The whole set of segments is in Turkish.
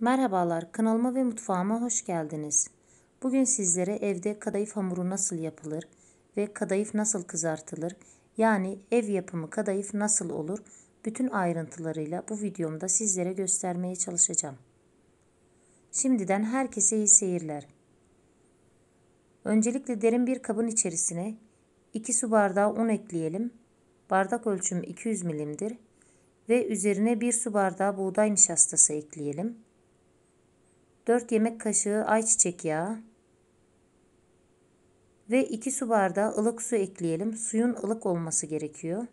Merhabalar, kanalıma ve mutfağıma hoş geldiniz. Bugün sizlere evde kadayıf hamuru nasıl yapılır ve kadayıf nasıl kızartılır, yani ev yapımı kadayıf nasıl olur, bütün ayrıntılarıyla bu videomda sizlere göstermeye çalışacağım. Şimdiden herkese iyi seyirler. Öncelikle derin bir kabın içerisine 2 su bardağı un ekleyelim. Bardak ölçüm 200 milimdir ve üzerine 1 su bardağı buğday nişastası ekleyelim. 4 yemek kaşığı ayçiçek yağı ve 2 su bardağı ılık su ekleyelim. Suyun ılık olması gerekiyor.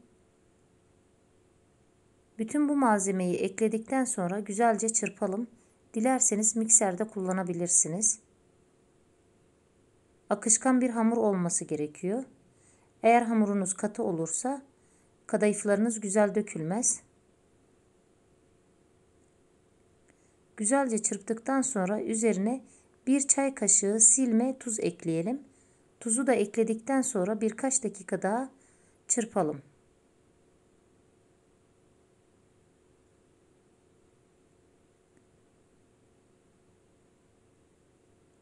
Bütün bu malzemeyi ekledikten sonra güzelce çırpalım. Dilerseniz mikserde kullanabilirsiniz. Akışkan bir hamur olması gerekiyor. Eğer hamurunuz katı olursa kadayıflarınız güzel dökülmez. Güzelce çırptıktan sonra üzerine bir çay kaşığı silme tuz ekleyelim. Tuzu da ekledikten sonra birkaç dakika daha çırpalım.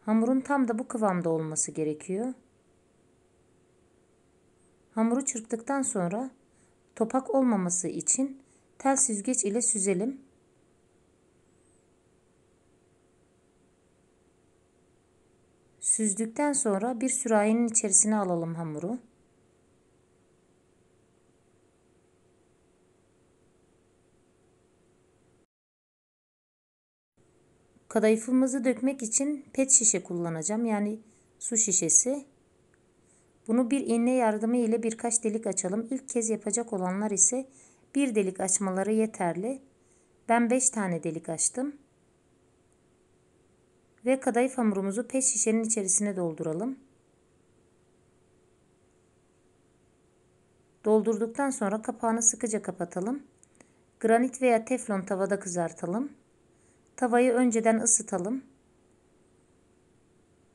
Hamurun tam da bu kıvamda olması gerekiyor. Hamuru çırptıktan sonra topak olmaması için tel süzgeç ile süzelim. Süzdükten sonra bir sürahinin içerisine alalım hamuru. Kadayıfımızı dökmek için pet şişe kullanacağım. Yani su şişesi. Bunu bir iğne yardımı ile birkaç delik açalım. İlk kez yapacak olanlar ise bir delik açmaları yeterli. Ben 5 tane delik açtım ve kadayıf hamurumuzu pet şişenin içerisine dolduralım. Doldurduktan sonra kapağını sıkıca kapatalım. Granit veya teflon tavada kızartalım. Tavayı önceden ısıtalım.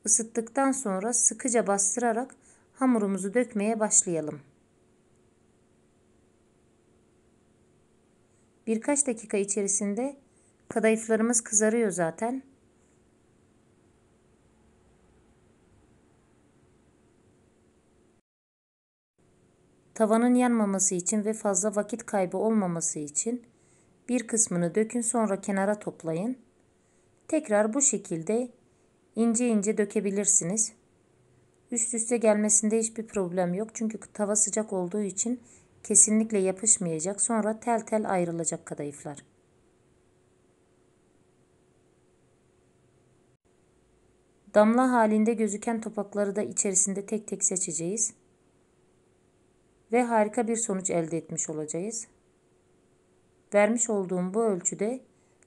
Isıttıktan sonra sıkıca bastırarak hamurumuzu dökmeye başlayalım. Birkaç dakika içerisinde kadayıflarımız kızarıyor zaten. Tavanın yanmaması için ve fazla vakit kaybı olmaması için bir kısmını dökün sonra kenara toplayın. Tekrar bu şekilde ince ince dökebilirsiniz. Üst üste gelmesinde hiçbir problem yok. Çünkü tava sıcak olduğu için kesinlikle yapışmayacak. Sonra tel tel ayrılacak kadayıflar. Damla halinde gözüken topakları da içerisinde tek tek seçeceğiz ve harika bir sonuç elde etmiş olacağız. Vermiş olduğum bu ölçüde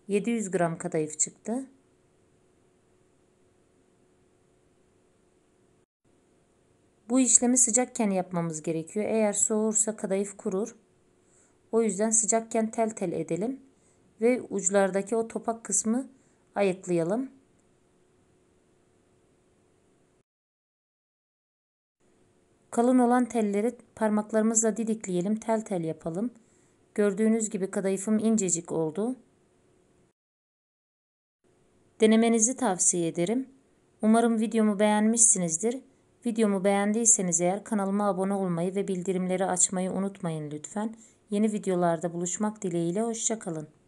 700 gram kadayıf çıktı. Bu işlemi sıcakken yapmamız gerekiyor. Eğer soğursa kadayıf kurur. O yüzden sıcakken tel tel edelim ve uçlardaki o topak kısmı ayıklayalım. Kalın olan telleri parmaklarımızla didikleyelim, tel tel yapalım. Gördüğünüz gibi kadayıfım incecik oldu. Denemenizi tavsiye ederim. Umarım videomu beğenmişsinizdir. Videomu beğendiyseniz eğer kanalıma abone olmayı ve bildirimleri açmayı unutmayın lütfen. Yeni videolarda buluşmak dileğiyle hoşçakalın.